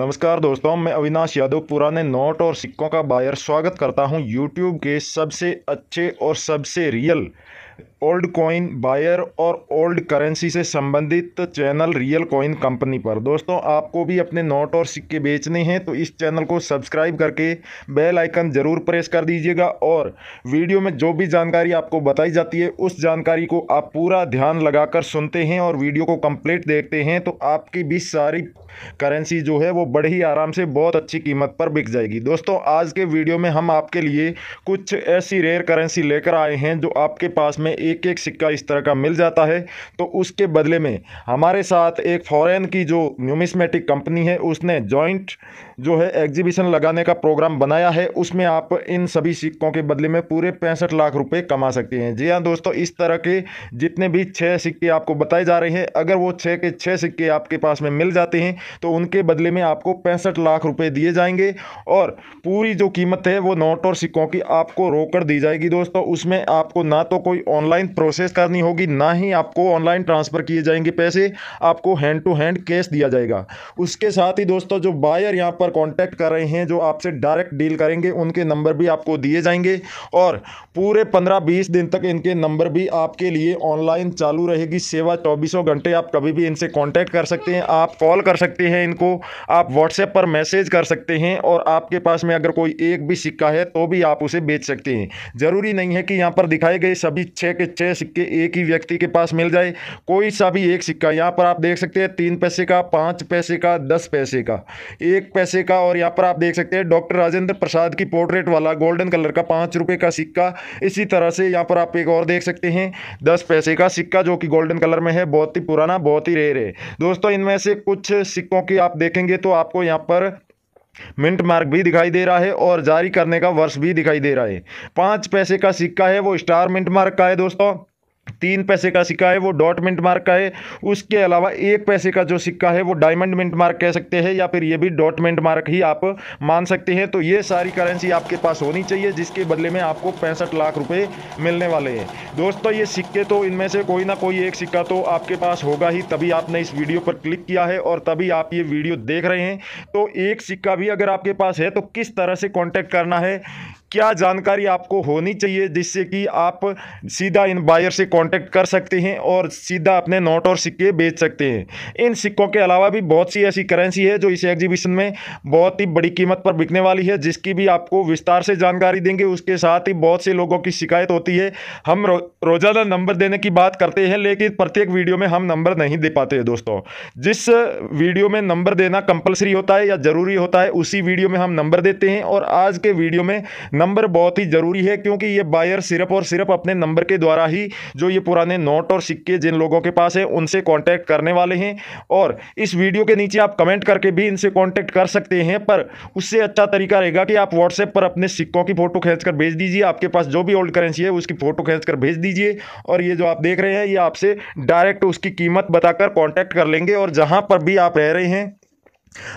नमस्कार दोस्तों मैं अविनाश यादव पुराने नोट और सिक्कों का बायर स्वागत करता हूं यूट्यूब के सबसे अच्छे और सबसे रियल ओल्ड कॉइन बायर और ओल्ड करेंसी से संबंधित चैनल रियल कॉइन कंपनी पर दोस्तों आपको भी अपने नोट और सिक्के बेचने हैं तो इस चैनल को सब्सक्राइब करके बेल आइकन ज़रूर प्रेस कर दीजिएगा और वीडियो में जो भी जानकारी आपको बताई जाती है उस जानकारी को आप पूरा ध्यान लगाकर सुनते हैं और वीडियो को कम्प्लीट देखते हैं तो आपकी भी सारी करेंसी जो है वो बड़े ही आराम से बहुत अच्छी कीमत पर बिक जाएगी दोस्तों आज के वीडियो में हम आपके लिए कुछ ऐसी रेयर करेंसी लेकर आए हैं जो आपके पास में एक एक एक सिक्का इस तरह का मिल जाता है तो उसके बदले में हमारे साथ एक फॉरेन की जो न्यूमिस्मेटिक कंपनी है उसने जॉइंट जो है एग्जीबिशन लगाने का प्रोग्राम बनाया है उसमें आप इन सभी सिक्कों के बदले में पूरे पैंसठ लाख रुपये कमा सकते हैं जी हाँ दोस्तों इस तरह के जितने भी छः सिक्के आपको बताए जा रहे हैं अगर वो छः के छः सिक्के आपके पास में मिल जाते हैं तो उनके बदले में आपको पैंसठ लाख रुपये दिए जाएंगे और पूरी जो कीमत है वो नोट और सिक्कों की आपको रोकड़ दी जाएगी दोस्तों उसमें आपको ना तो कोई ऑनलाइन ऑनलाइन प्रोसेस करनी होगी ना ही आपको ऑनलाइन ट्रांसफ़र किए जाएंगे पैसे आपको हैंड टू हैंड कैश दिया जाएगा उसके साथ ही दोस्तों जो बायर यहाँ पर कॉन्टैक्ट कर रहे हैं जो आपसे डायरेक्ट डील करेंगे उनके नंबर भी आपको दिए जाएंगे और पूरे पंद्रह बीस दिन तक इनके नंबर भी आपके लिए ऑनलाइन चालू रहेगी सेवा चौबीसों घंटे आप कभी भी इनसे कॉन्टैक्ट कर सकते हैं आप कॉल कर सकते हैं इनको आप व्हाट्सएप पर मैसेज कर सकते हैं और आपके पास में अगर कोई एक भी सिक्का है तो भी आप उसे बेच सकते हैं ज़रूरी नहीं है कि यहाँ पर दिखाए गए सभी छः के छः सिक्के एक ही व्यक्ति के पास मिल जाए कोई सा भी एक सिक्का यहाँ पर आप देख सकते हैं तीन पैसे का पाँच पैसे का दस पैसे का एक पैसे का और यहाँ पर आप देख सकते हैं डॉक्टर राजेंद्र प्रसाद की पोर्ट्रेट वाला गोल्डन कलर का पाँच रुपये का सिक्का इसी तरह से यहाँ पर आप एक और देख सकते हैं दस पैसे का सिक्का जो कि गोल्डन कलर में है बहुत ही पुराना बहुत ही रेयर है दोस्तों इनमें से कुछ सिक्कों की आप देखेंगे तो आपको यहाँ पर मिंट मार्क भी दिखाई दे रहा है और जारी करने का वर्ष भी दिखाई दे रहा है पाँच पैसे का सिक्का है वो स्टार मिंट मार्क का है दोस्तों तीन पैसे का सिक्का है वो डॉट मिंट मार्क का है उसके अलावा एक पैसे का जो सिक्का है वो डायमंड मिंट मार्क कह सकते हैं या फिर ये भी डॉट मिंट मार्क ही आप मान सकते हैं तो ये सारी करेंसी आपके पास होनी चाहिए जिसके बदले में आपको पैंसठ लाख रुपए मिलने वाले हैं दोस्तों ये सिक्के तो इनमें से कोई ना कोई एक सिक्का तो आपके पास होगा ही तभी आपने इस वीडियो पर क्लिक किया है और तभी आप ये वीडियो देख रहे हैं तो एक सिक्का भी अगर आपके पास है तो किस तरह से कॉन्टैक्ट करना है क्या जानकारी आपको होनी चाहिए जिससे कि आप सीधा इन बायर से कांटेक्ट कर सकते हैं और सीधा अपने नोट और सिक्के बेच सकते हैं इन सिक्कों के अलावा भी बहुत सी ऐसी करेंसी है जो इस एग्जीबिशन में बहुत ही बड़ी कीमत पर बिकने वाली है जिसकी भी आपको विस्तार से जानकारी देंगे उसके साथ ही बहुत से लोगों की शिकायत होती है हम रो, रोज़ाना नंबर देने की बात करते हैं लेकिन प्रत्येक वीडियो में हम नंबर नहीं दे पाते हैं दोस्तों जिस वीडियो में नंबर देना कंपलसरी होता है या ज़रूरी होता है उसी वीडियो में हम नंबर देते हैं और आज के वीडियो में नंबर बहुत ही ज़रूरी है क्योंकि ये बायर सिर्फ और सिर्फ अपने नंबर के द्वारा ही जो ये पुराने नोट और सिक्के जिन लोगों के पास है उनसे कॉन्टैक्ट करने वाले हैं और इस वीडियो के नीचे आप कमेंट करके भी इनसे कॉन्टैक्ट कर सकते हैं पर उससे अच्छा तरीका रहेगा कि आप व्हाट्सएप पर अपने सिक्कों की फ़ोटो खींचकर भेज दीजिए आपके पास जो भी ओल्ड करेंसी है उसकी फ़ोटो खींचकर भेज दीजिए और ये जो आप देख रहे हैं ये आपसे डायरेक्ट उसकी कीमत बताकर कॉन्टैक्ट कर लेंगे और जहाँ पर भी आप रह रहे हैं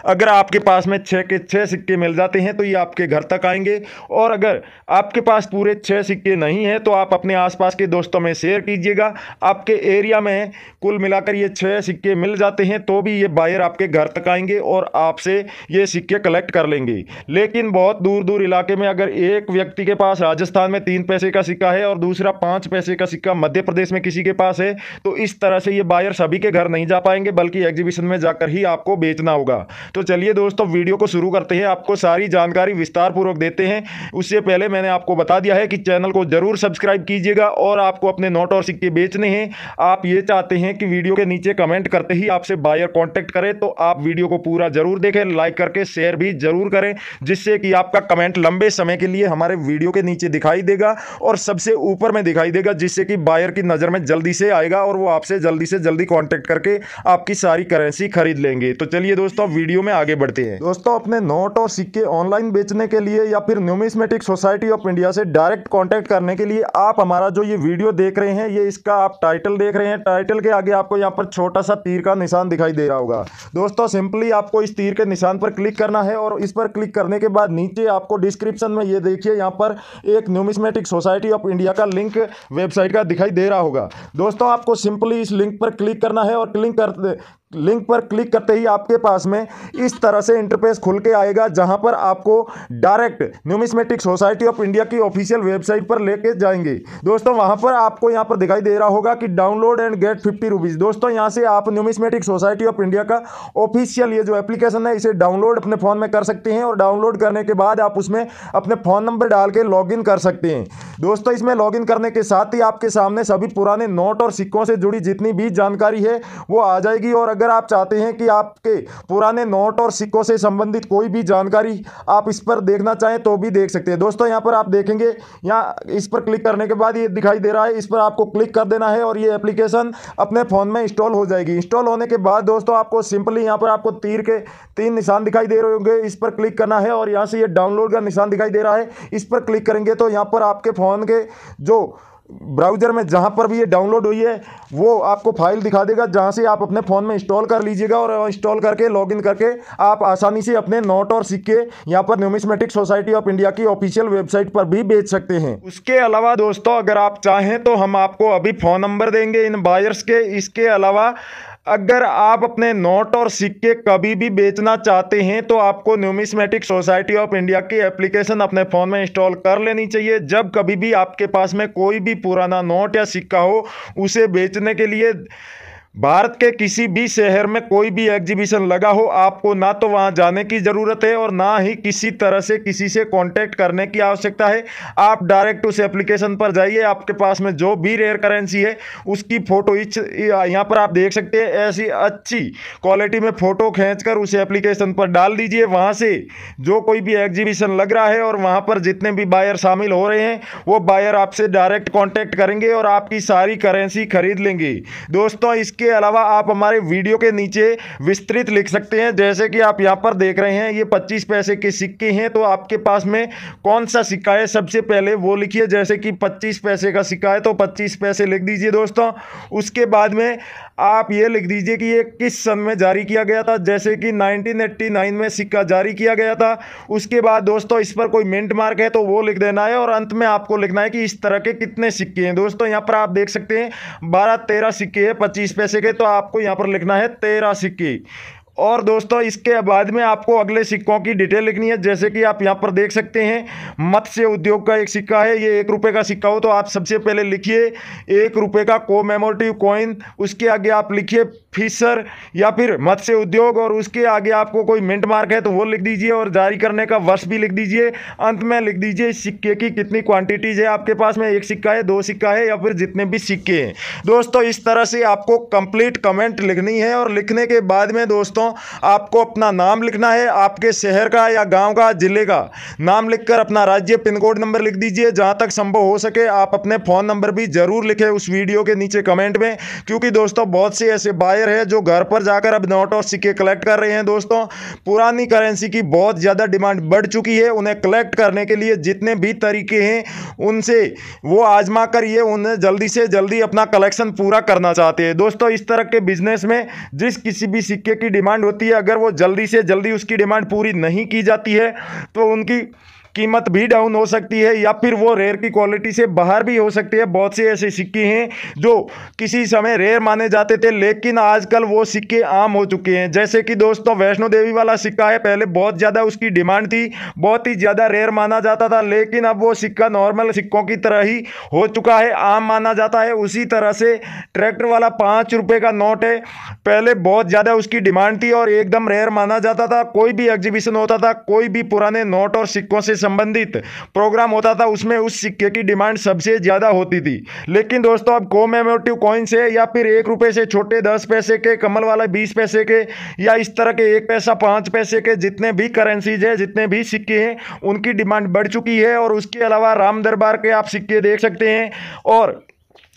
अगर आपके पास में छः के छः सिक्के मिल जाते हैं तो ये आपके घर तक आएंगे और अगर आपके पास पूरे छः सिक्के नहीं हैं तो आप अपने आसपास के दोस्तों में शेयर कीजिएगा आपके एरिया में कुल मिलाकर ये छः सिक्के मिल जाते हैं तो भी ये बायर आपके घर तक आएंगे और आपसे ये सिक्के कलेक्ट कर लेंगे लेकिन बहुत दूर दूर इलाके में अगर एक व्यक्ति के पास राजस्थान में तीन पैसे का सिक्का है और दूसरा पाँच पैसे का सिक्का मध्य प्रदेश में किसी के पास है तो इस तरह से ये बायर सभी के घर नहीं जा पाएंगे बल्कि एग्जीबिशन में जाकर ही आपको बेचना होगा होगा तो चलिए दोस्तों वीडियो को शुरू करते हैं आपको सारी जानकारी विस्तारपूर्वक देते हैं उससे पहले मैंने आपको बता दिया है कि चैनल को ज़रूर सब्सक्राइब कीजिएगा और आपको अपने नोट और सिक्के बेचने हैं आप ये चाहते हैं कि वीडियो के नीचे कमेंट करते ही आपसे बायर कॉन्टेक्ट करें तो आप वीडियो को पूरा ज़रूर देखें लाइक करके शेयर भी ज़रूर करें जिससे कि आपका कमेंट लंबे समय के लिए हमारे वीडियो के नीचे दिखाई देगा और सबसे ऊपर में दिखाई देगा जिससे कि बायर की नज़र में जल्दी से आएगा और वो आपसे जल्दी से जल्दी कॉन्टेक्ट करके आपकी सारी करेंसी खरीद लेंगे तो चलिए दोस्तों वीडियो में आगे बढ़ते हैं दोस्तों अपने नोट और सिक्के ऑनलाइन बेचने के लिए या फिर न्यूमिस्मेटिक सोसाइटी ऑफ इंडिया से डायरेक्ट कॉन्टैक्ट करने के लिए आप हमारा जो ये वीडियो देख रहे हैं ये इसका आप टाइटल देख रहे हैं टाइटल के आगे आपको यहाँ पर छोटा सा तीर का निशान दिखाई दे रहा होगा दोस्तों सिंपली आपको इस तीर के निशान पर क्लिक करना है और इस पर क्लिक करने के बाद नीचे आपको डिस्क्रिप्शन में ये देखिए यहाँ पर एक न्यूमिस्मेटिक सोसाइटी ऑफ इंडिया का लिंक वेबसाइट का दिखाई दे रहा होगा दोस्तों आपको सिंपली इस लिंक पर क्लिक करना है और क्लिक कर लिंक पर क्लिक करते ही आपके पास में इस तरह से इंटरफेस खुल के आएगा जहां पर आपको direct numismatic society of India की ऑफिशियल वेबसाइट पर लेके जाएंगे दोस्तों वहां पर आपको यहां पर दिखाई दे रहा होगा कि download and get fifty rupees दोस्तों यहां से आप न्यूमिस्मेटिक सोसाइटी ऑफ इंडिया का ऑफिशियल ये जो एप्लीकेशन है इसे डाउनलोड अपने फ़ोन में कर सकते हैं और डाउनलोड करने के बाद आप उसमें अपने फ़ोन नंबर डाल के लॉगिन कर सकते हैं दोस्तों इसमें लॉगिन करने के साथ ही आपके सामने सभी पुराने नोट और सिक्कों से जुड़ी जितनी भी जानकारी है वो आ जाएगी और अगर अगर आप चाहते हैं कि आपके पुराने नोट और सिक्कों से संबंधित कोई भी जानकारी आप इस पर देखना चाहें तो भी देख सकते हैं दोस्तों यहाँ पर आप देखेंगे यहाँ इस पर क्लिक करने के बाद ये दिखाई दे रहा है इस पर आपको क्लिक कर देना है और ये एप्लीकेशन अपने फ़ोन में इंस्टॉल हो जाएगी इंस्टॉल होने के बाद दोस्तों आपको सिंपली यहाँ पर आपको तीर के तीन निशान दिखाई दे रहे होंगे इस पर क्लिक करना है और यहाँ से ये डाउनलोड का निशान दिखाई दे रहा है इस पर क्लिक करेंगे तो यहाँ पर आपके फ़ोन के जो ब्राउज़र में जहाँ पर भी ये डाउनलोड हुई है वो आपको फाइल दिखा देगा जहाँ से आप अपने फ़ोन में इंस्टॉल कर लीजिएगा और इंस्टॉल करके लॉगिन करके आप आसानी से अपने नोट और सिक्के यहाँ पर न्यूमिस्मेटिक सोसाइटी ऑफ इंडिया की ऑफिशियल वेबसाइट पर भी बेच सकते हैं उसके अलावा दोस्तों अगर आप चाहें तो हम आपको अभी फ़ोन नंबर देंगे इन बायर्स के इसके अलावा अगर आप अपने नोट और सिक्के कभी भी बेचना चाहते हैं तो आपको न्यूमिसमेटिक सोसाइटी ऑफ इंडिया की एप्लीकेशन अपने फ़ोन में इंस्टॉल कर लेनी चाहिए जब कभी भी आपके पास में कोई भी पुराना नोट या सिक्का हो उसे बेचने के लिए भारत के किसी भी शहर में कोई भी एग्जीबिशन लगा हो आपको ना तो वहां जाने की ज़रूरत है और ना ही किसी तरह से किसी से कांटेक्ट करने की आवश्यकता है आप डायरेक्ट उस एप्लीकेशन पर जाइए आपके पास में जो भी रेयर करेंसी है उसकी फ़ोटो यहाँ पर आप देख सकते हैं ऐसी अच्छी क्वालिटी में फ़ोटो खींच उस एप्लीकेशन पर डाल दीजिए वहाँ से जो कोई भी एग्जीबिशन लग रहा है और वहाँ पर जितने भी बायर शामिल हो रहे हैं वो बायर आपसे डायरेक्ट कॉन्टैक्ट करेंगे और आपकी सारी करेंसी खरीद लेंगे दोस्तों इसके इसके अलावा आप हमारे वीडियो के नीचे विस्तृत लिख सकते हैं जैसे कि आप यहाँ पर देख रहे हैं ये पच्चीस पैसे के सिक्के हैं तो आपके पास में कौन सा सिक्का है सबसे पहले वो लिखिए जैसे कि पच्चीस पैसे का सिक्का है तो पच्चीस पैसे लिख दीजिए दोस्तों उसके बाद में आप ये लिख दीजिए कि ये किस सन में जारी किया गया था जैसे कि 1989 में सिक्का जारी किया गया था उसके बाद दोस्तों इस पर कोई मिनट मार्क है तो वो लिख देना है और अंत में आपको लिखना है कि इस तरह के कितने सिक्के हैं दोस्तों यहाँ पर आप देख सकते हैं बारह तेरह सिक्के हैं पच्चीस पैसे के तो आपको यहाँ पर लिखना है तेरह सिक्के और दोस्तों इसके बाद में आपको अगले सिक्कों की डिटेल लिखनी है जैसे कि आप यहाँ पर देख सकते हैं मत्स्य उद्योग का एक सिक्का है ये एक रुपये का सिक्का हो तो आप सबसे पहले लिखिए एक रुपये का कोमेमोटिव कॉइन उसके आगे आप लिखिए फिशर या फिर मत्स्य उद्योग और उसके आगे आपको कोई मिंट मार्क है तो वो लिख दीजिए और जारी करने का वर्ष भी लिख दीजिए अंत में लिख दीजिए सिक्के की कितनी क्वांटिटीज़ है आपके पास में एक सिक्का है दो सिक्का है या फिर जितने भी सिक्के हैं दोस्तों इस तरह से आपको कंप्लीट कमेंट लिखनी है और लिखने के बाद में दोस्तों आपको अपना नाम लिखना है आपके शहर का या गाँव का ज़िले का नाम लिख अपना राज्य पिन कोड नंबर लिख दीजिए जहाँ तक संभव हो सके आप अपने फ़ोन नंबर भी ज़रूर लिखें उस वीडियो के नीचे कमेंट में क्योंकि दोस्तों बहुत से ऐसे बायर प्लेयर है जो घर पर जाकर अब नोट और सिक्के कलेक्ट कर रहे हैं दोस्तों पुरानी करेंसी की बहुत ज़्यादा डिमांड बढ़ चुकी है उन्हें कलेक्ट करने के लिए जितने भी तरीके हैं उनसे वो आजमा कर ये उन्हें जल्दी से जल्दी अपना कलेक्शन पूरा करना चाहते हैं दोस्तों इस तरह के बिजनेस में जिस किसी भी सिक्के की डिमांड होती है अगर वो जल्दी से जल्दी उसकी डिमांड पूरी नहीं की जाती है तो उनकी कीमत भी डाउन हो सकती है या फिर वो रेयर की क्वालिटी से बाहर भी हो सकती है बहुत से ऐसे सिक्के हैं जो किसी समय रेयर माने जाते थे लेकिन आजकल वो सिक्के आम हो चुके हैं जैसे कि दोस्तों वैष्णो देवी वाला सिक्का है पहले बहुत ज़्यादा उसकी डिमांड थी बहुत ही ज़्यादा रेयर माना जाता था लेकिन अब वो सिक्का नॉर्मल सिक्कों की तरह ही हो चुका है आम माना जाता है उसी तरह से ट्रैक्टर वाला पाँच रुपये का नोट है पहले बहुत ज़्यादा उसकी डिमांड थी और एकदम रेयर माना जाता था कोई भी एग्जीबिशन होता था कोई भी पुराने नोट और सिक्कों से संबंधित प्रोग्राम होता था उसमें उस सिक्के की डिमांड सबसे ज़्यादा होती थी लेकिन दोस्तों अब कोमेमोटिव कॉइन से या फिर एक रुपये से छोटे दस पैसे के कमल वाला बीस पैसे के या इस तरह के एक पैसा पाँच पैसे के जितने भी करेंसीज है जितने भी सिक्के हैं उनकी डिमांड बढ़ चुकी है और उसके अलावा राम दरबार के आप सिक्के देख सकते हैं और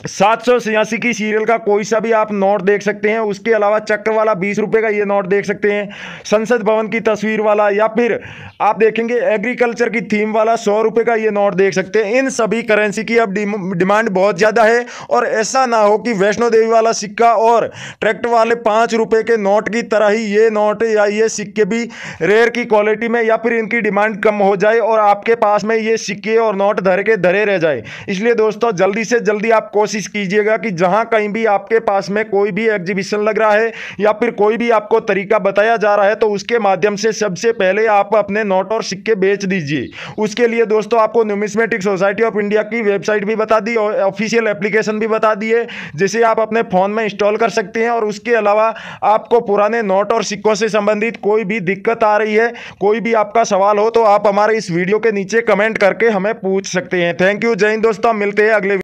सात सौ छियासी की सीरियल का कोई सा भी आप नोट देख सकते हैं उसके अलावा चक्र वाला बीस रुपये का ये नोट देख सकते हैं संसद भवन की तस्वीर वाला या फिर आप देखेंगे एग्रीकल्चर की थीम वाला सौ रुपये का ये नोट देख सकते हैं इन सभी करेंसी की अब डिमांड बहुत ज़्यादा है और ऐसा ना हो कि वैष्णो देवी वाला सिक्का और ट्रैक्टर वाले पाँच रुपये के नोट की तरह ही ये नोट या ये सिक्के भी रेयर की क्वालिटी में या फिर इनकी डिमांड कम हो जाए और आपके पास में ये सिक्के और नोट धरे के धरे रह जाए इसलिए दोस्तों जल्दी से जल्दी आप कोशिश कीजिएगा कि जहाँ कहीं भी आपके पास में कोई भी एग्जीबिशन लग रहा है या फिर कोई भी आपको तरीका बताया जा रहा है तो उसके माध्यम से सबसे पहले आप अपने नोट और सिक्के बेच दीजिए उसके लिए दोस्तों आपको न्यूमिस्मेटिक सोसाइटी ऑफ इंडिया की वेबसाइट भी बता दी और ऑफिशियल एप्लीकेशन भी बता दी है जिसे आप अपने फ़ोन में इंस्टॉल कर सकते हैं और उसके अलावा आपको पुराने नोट और सिक्कों से संबंधित कोई भी दिक्कत आ रही है कोई भी आपका सवाल हो तो आप हमारे इस वीडियो के नीचे कमेंट करके हमें पूछ सकते हैं थैंक यू जय हिंद दोस्तों मिलते हैं अगले